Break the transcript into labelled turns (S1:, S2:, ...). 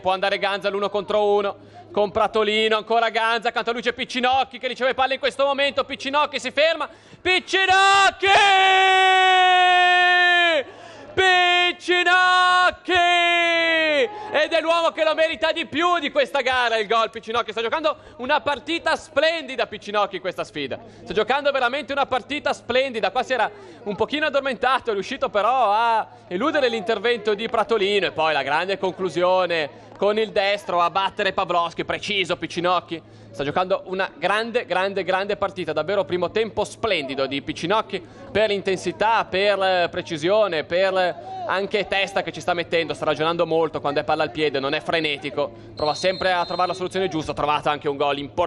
S1: può andare Ganza l'uno contro uno con Pratolino, ancora Ganza, accanto a lui c'è Piccinocchi che riceve palle in questo momento, Piccinocchi si ferma, Piccinocchi! ed è l'uomo che lo merita di più di questa gara il gol Piccinocchi sta giocando una partita splendida Piccinocchi in questa sfida sta giocando veramente una partita splendida qua si era un pochino addormentato è riuscito però a eludere l'intervento di Pratolino e poi la grande conclusione con il destro a battere Pavloschi preciso Piccinocchi sta giocando una grande grande grande partita davvero primo tempo splendido di Piccinocchi per intensità per eh, precisione per anche Testa che ci sta mettendo, sta ragionando molto quando è palla al piede, non è frenetico, prova sempre a trovare la soluzione giusta, ha trovato anche un gol importante.